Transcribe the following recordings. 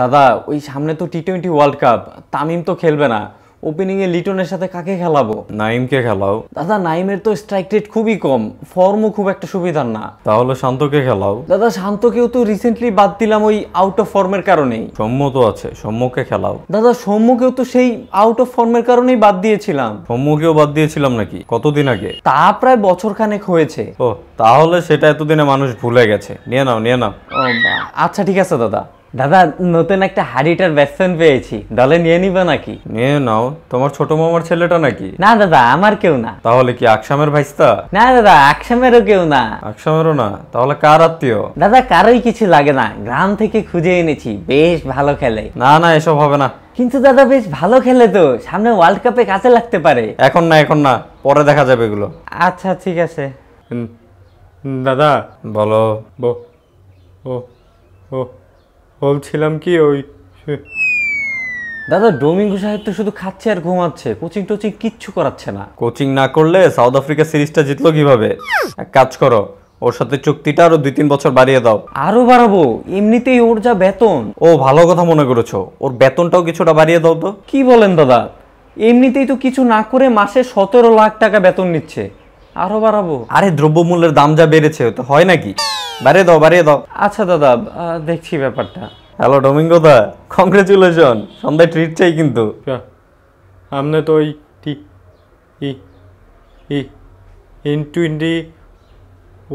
দাদা ওই সামনে তো T twenty world cup Tamim তো খেলবে না ওপেনিংয়ে লিটনের সাথে কাকে খেলাবো নাইমকে খেলাও দাদা নাইমের তো স্ট্রাইক রেট খুবই কম ফর্মও খুব একটা সুবিধার না তাহলে শান্তকে খেলাও দাদা শান্তকেও তো রিসেন্টলি বাদ দিলাম ওই আউট অফ ফর্মের কারণেই সৌম্য তো আছে সৌম্যকে খেলাও দাদা সৌম্যকেও তো সেই আউট অফ ফর্মের কারণেই বাদ দিয়েছিলাম সৌম্যকেও বাদ দিয়েছিলাম নাকি কতদিন আগে তা প্রায় বছর খানেক হয়েছে ও তাহলে সেটা এতদিনে মানুষ ভুলে গেছে নিয়ে নাও নিয়ে নাও আচ্ছা ঠিক আছে দাদা দাদা নতুন একটা হাড়িটার ব্যাটসম্যান পেয়েছি দলে নিয়ে নিবে নাকি নিয়ে নাও তোমার ছোট মামার ছেলেটা নাকি না দাদা আমার কেউ না তাহলে কি আকসামের ভাইস্তা না দাদা আকসামেরও কেউ না আকসামেরও না তাহলে কার আত্মীয় দাদা কারোই কিছু লাগে না গ্রাম থেকে খুঁজে এনেছি বেশ ভালো খেলে না না এসব হবে না কিন্তু দাদা বেশ ভালো খেলে তো সামনে ওয়ার্ল্ড কাপে কাছে লাগতে পারে এখন না এখন না পরে দেখা যাবে এগুলো আচ্ছা ঠিক আছে দাদা বলো ও ও বলছিলাম কি ওই দাদা ডোমিঙ্গো সাহেব তো শুধু খাচ্ছে আর ঘুমাচ্ছে কোচিং টোচিং কিচ্ছু করাচ্ছে না কোচিং না করলে সাউথ আফ্রিকা সিরিজটা জিতলো কিভাবে এক কাজ করো ওর সাথে চুক্তিটা আরো দুই তিন বছর বাড়িয়ে দাও আরো বাড়াবো এমনিতেই ওর যা বেতন ও ভালো কথা মনে করেছো ওর বেতনটাও কিছুটা বাড়িয়ে দাও তো কি বলেন দাদা এমনিতেই তো কিছু না করে মাসে সতেরো লাখ টাকা বেতন নিচ্ছে আরো বাড়াবো আরে দ্রব্যমূল্যের দাম যা বেড়েছে তো হয় নাকি বাড়িয়ে দাও বাড়িয়ে দাও আচ্ছা দাদা দেখছি ব্যাপারটা হ্যালো ডোমিঙ্গো দা কংগ্রেচুলেশন সন্ধ্যায় ট্রিট চাই কিন্তু हमने তো ওই ঠিক ई ई ইন্টু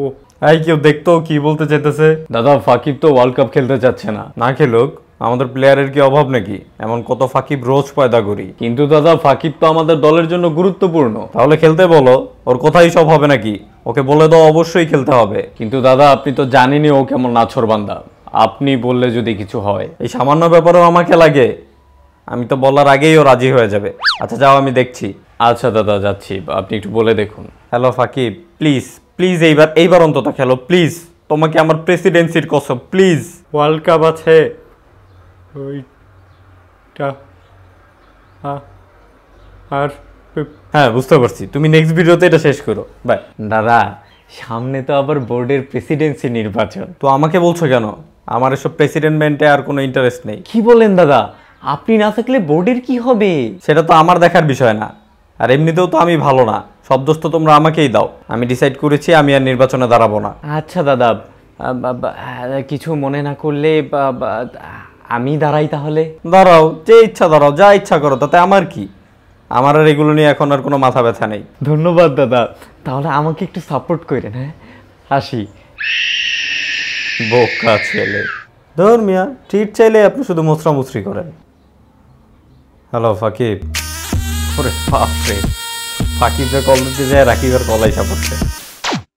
ও আই কেউ দেখতো কি বলতে চাইতেছে দাদা ফাকিব তো ওয়ার্ল্ড কাপ খেলতে চাচ্ছে না না খেলুক আমাদের প্লেয়ারের কি অভাব নাকি এমন কত ফাকিব রোজ পয়দা করি কিন্তু দাদা ফাকিব তো আমাদের দলের জন্য গুরুত্বপূর্ণ তাহলে খেলতে বলো ওর কোথায় সব হবে নাকি ওকে বলে দাও অবশ্যই খেলতে হবে কিন্তু দাদা আপনি তো জানেনই ও কেমন বান্দা আপনি বললে যদি কিছু হয় এই সামান্য ব্যাপারেও আমাকে লাগে আমি তো বলার আগেই ও রাজি হয়ে যাবে আচ্ছা যাও আমি দেখছি আচ্ছা দাদা যাচ্ছি আপনি একটু বলে দেখুন হ্যালো ফাকিব প্লিজ প্লিজ এইবার এইবার অন্তত খেলো প্লিজ তোমাকে আমার প্রেসিডেন্সির কসব প্লিজ ওয়ার্ল্ড কাপ আছে ওইটা আর হ্যাঁ বুঝতে পারছি তুমি নেক্সট ভিডিওতে এটা শেষ করো বাই দাদা সামনে তো আবার বোর্ডের প্রেসিডেন্সি নির্বাচন তো আমাকে বলছো কেন আমার এসব প্রেসিডেন্ট মেন্টে আর কোনো ইন্টারেস্ট নেই কি বলেন দাদা আপনি না থাকলে বোর্ডের কি হবে সেটা তো আমার দেখার বিষয় না আর এমনিতেও তো আমি ভালো না সব দোস্ত তোমরা আমাকেই দাও আমি ডিসাইড করেছি আমি আর নির্বাচনে দাঁড়াবো না আচ্ছা দাদা কিছু মনে না করলে আমি দাঁড়াই তাহলে দাঁড়াও যে ইচ্ছা দাঁড়াও যা ইচ্ছা করো তাতে আমার কি আমার আর এগুলো নিয়ে এখন আর কোনো মাথা ব্যথা নেই ধন্যবাদ দাদা তাহলে আমাকে একটু সাপোর্ট করেন হ্যাঁ আসি বোকা ছেলে ধর মিয়া ট্রিট চাইলে আপনি শুধু মুচরা মুচরি করেন হ্যালো ফাকিব ওরে বাপরে ফাকিবের কল দিতে যায় রাকিবের কলাই সাপোর্ট পড়ছে